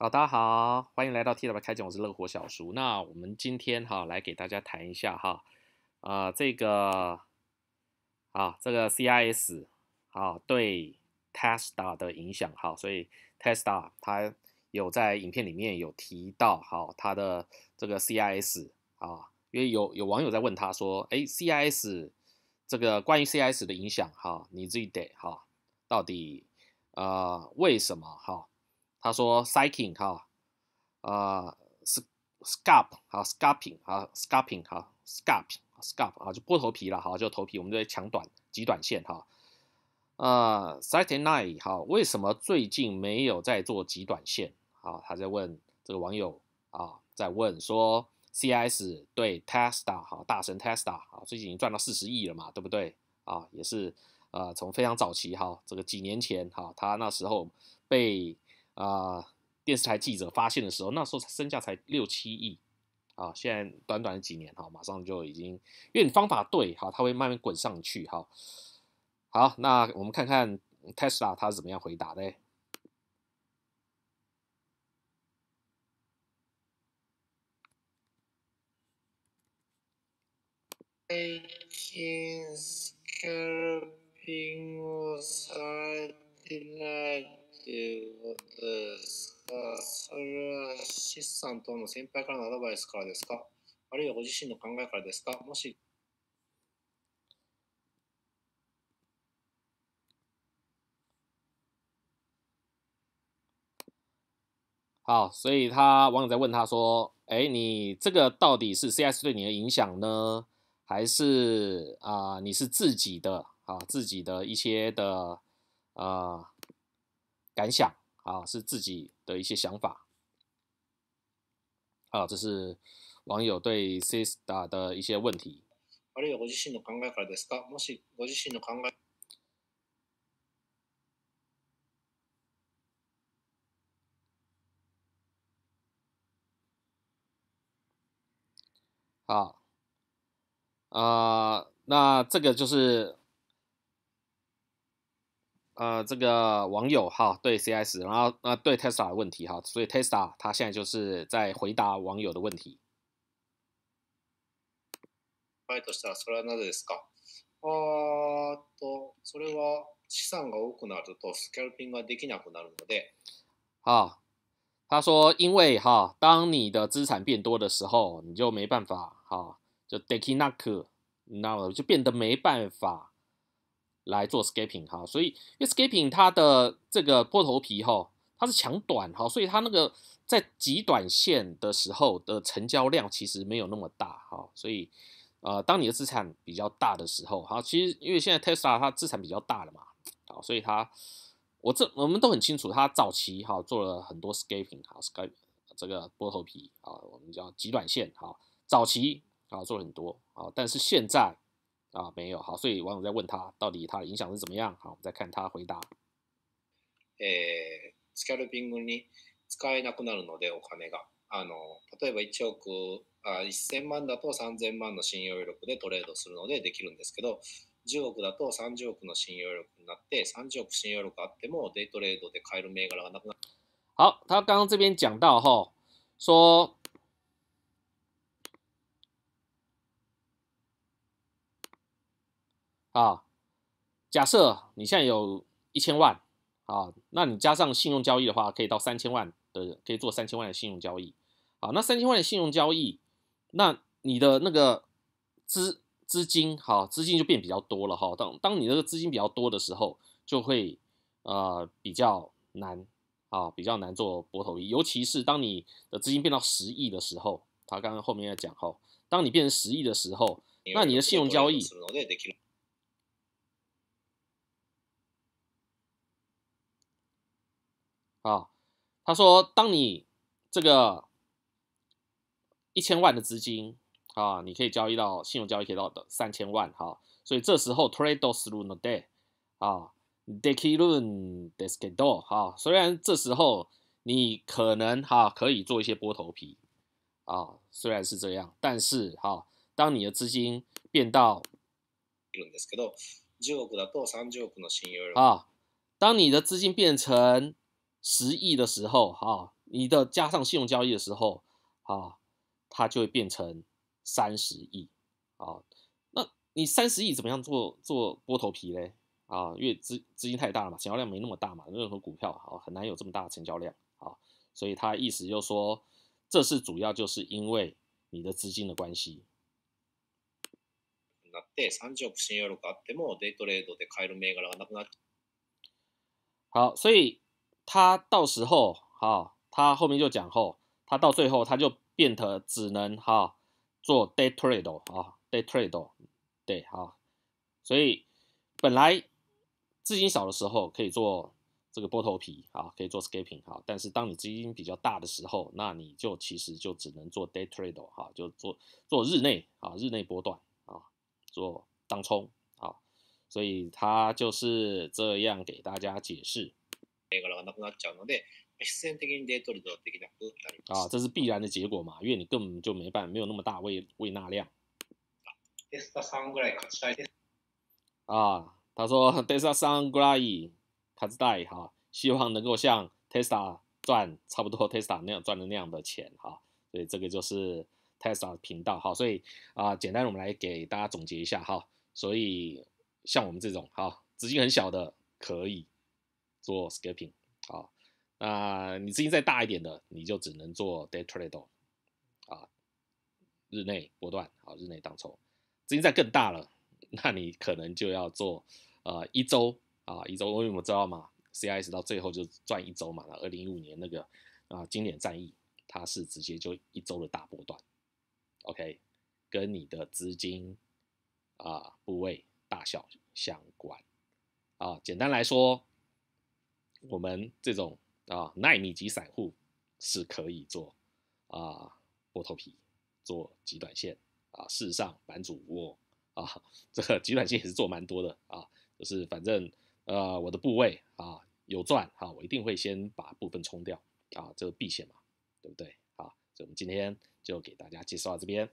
好，大家好，欢迎来到 T 的开讲，我是乐活小叔。那我们今天哈来给大家谈一下哈，啊，这个啊，这个 CIS 啊对 Tesla 的影响哈，所以 Tesla 它有在影片里面有提到哈，它的这个 CIS 啊，因为有有网友在问他说，哎，CIS 这个关于 CIS 的影响哈，你自己得哈，到底啊为什么哈？他说 s c h i n g 哈啊 sc a r p 哈 scaping 哈 scaping 哈 scap scap 啊就剥头皮了哈就头皮我们在抢短极短线哈啊 Saturday night 哈为什么最近没有在做极短线啊他在问这个网友啊在问说 CS 对 Tesla 哈大神 Tesla 啊最近已经赚到四十亿了嘛对不对啊也是啊从非常早期哈这个几年前哈他那时候被啊！电视台记者发现的时候，那时候身价才六七亿啊。现在短短几年哈，马上就已经，因为你方法对，哈，它会慢慢滚上去哈。好，那我们看看 Tesla 他是怎么样回答的。っていうことですが、それはシスさんの先輩からのアドバイスからですかあるいはご自身の考えからですかもし好，所以他网友在问他说：“哎，你这个到底是 CS 对你的影响呢，还是啊、呃、你是自己的啊自己的一些的啊、感想啊，是自己的一些想法啊，这是网友对 C star 的一些问题。啊，啊，那这个就是。呃，这个网友哈对 c s 然后呃对 Tesla 的问题哈，所以 Tesla 他现在就是在回答网友的问题。としたらそれはなぜですか？あとそれは資産が多くなるとスルンができなくなるので。啊，他说因为哈，当你的资产变多的时候，你就没办法哈，就できないなく、なる就变得没办法。来做 s c a p i n g 哈，所以因为 s c a p i n g 它的这个剥头皮哈，它是强短哈，所以它那个在极短线的时候的成交量其实没有那么大哈，所以呃，当你的资产比较大的时候哈，其实因为现在 Tesla 它资产比较大了嘛，好，所以它我这我们都很清楚，它早期哈做了很多 s c a p i n g 哈 s c y a p i n g 这个剥头皮啊，我们叫极短线哈，早期啊做了很多啊，但是现在。啊，没有好，所以网友在问他，到底他的影响是怎么样？好，我们再看他回答。え、スキャルピングに使えなくなるのでお金が、あの例えば一億あ一千万だと三千万の信用力でトレードするのでできるんですけど、十億だと三十億の信用力になって、三十億信用力あってもデイトレードで買える銘柄がなくな。好，他刚刚这边讲到哈，说。啊，假设你现在有一千万，啊，那你加上信用交易的话，可以到三千万的，可以做三千万的信用交易，啊，那三千万的信用交易，那你的那个资资金，好，资金就变比较多了，哈。当当你那个资金比较多的时候，就会呃比较难，啊，比较难做博头尤其是当你的资金变到十亿的时候，他刚刚后面在讲，哈，当你变成十亿的时候，那你的信用交易。啊，他说，当你这个一千万的资金啊，你可以交易到信用交易可以到的三千万哈，所以这时候トレードするので、啊、できるんですけれど、哈，虽然这时候你可能哈可以做一些剥头皮啊，虽然是这样，但是哈当你的资金变到，啊，当你的资金变成。十亿的时候，哈，你的加上信用交易的时候，啊，它就会变成三十亿，啊，那你三十亿怎么样做做波头皮嘞？啊，因为资资金太大了嘛，成交量没那么大嘛，任何股票啊很难有这么大的成交量，啊，所以他意思就说，这是主要就是因为你的资金的关系。好，所以。他到时候，哈，他后面就讲后，他到最后他就变得只能哈做 day trade 哦，啊，day trade 哦，对，哈，所以本来资金少的时候可以做这个波头皮，啊，可以做 s k i p p i n g 啊，但是当你资金比较大的时候，那你就其实就只能做 day trade 哦，哈，就做做日内，啊，日内波段，啊，做当冲，啊，所以他就是这样给大家解释。啊，这是必然的结果嘛？因为你根本就没办，没有那么大位位纳量。啊，他说 Tesla 三ぐらいカジタイです。啊，他说 Tesla 三ぐらいカジタイ哈，希望能够像 Tesla 赚差不多 Tesla 那样赚的那样的钱哈。所以这个就是 Tesla 频道哈。所以啊，简单我们来给大家总结一下哈。所以像我们这种哈，资金很小的可以。做 s k i p p i n g 啊，那你资金再大一点的，你就只能做 day t r a d i 啊，日内波段啊，日内当冲。资金再更大了，那你可能就要做呃一周啊一周，因为我们知道嘛，CIS 到最后就赚一周嘛。那二零一五年那个啊经典战役，它是直接就一周的大波段。OK，跟你的资金啊部位大小相关啊。简单来说。我们这种啊，耐米级散户是可以做啊，剥头皮做极短线啊，实上版主我啊，这个极短线也是做蛮多的啊，就是反正呃我的部位啊有赚哈，我一定会先把部分冲掉啊，这个避险嘛，对不对啊？所以我们今天就给大家介绍到这边。